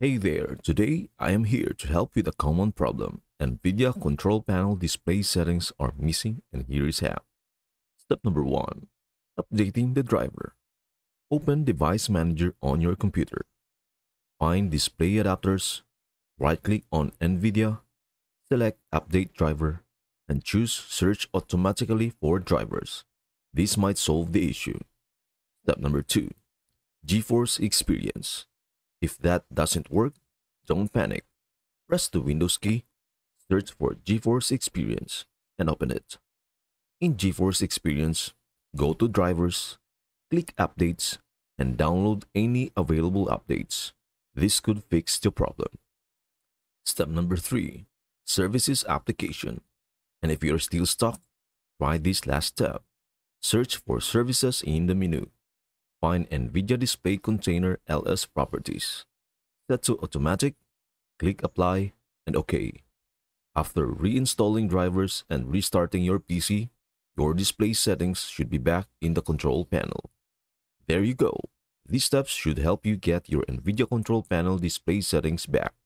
Hey there, today I am here to help with a common problem. NVIDIA control panel display settings are missing and here is how. Step number 1. Updating the driver. Open Device Manager on your computer. Find Display Adapters, right-click on NVIDIA, select Update Driver, and choose Search Automatically for Drivers. This might solve the issue. Step number 2. GeForce Experience if that doesn't work, don't panic. Press the Windows key, search for GeForce Experience, and open it. In GeForce Experience, go to Drivers, click Updates, and download any available updates. This could fix your problem. Step number 3. Services Application And if you're still stuck, try this last step. Search for services in the menu. Find NVIDIA Display Container LS properties. Set to automatic, click apply and OK. After reinstalling drivers and restarting your PC, your display settings should be back in the control panel. There you go. These steps should help you get your NVIDIA control panel display settings back.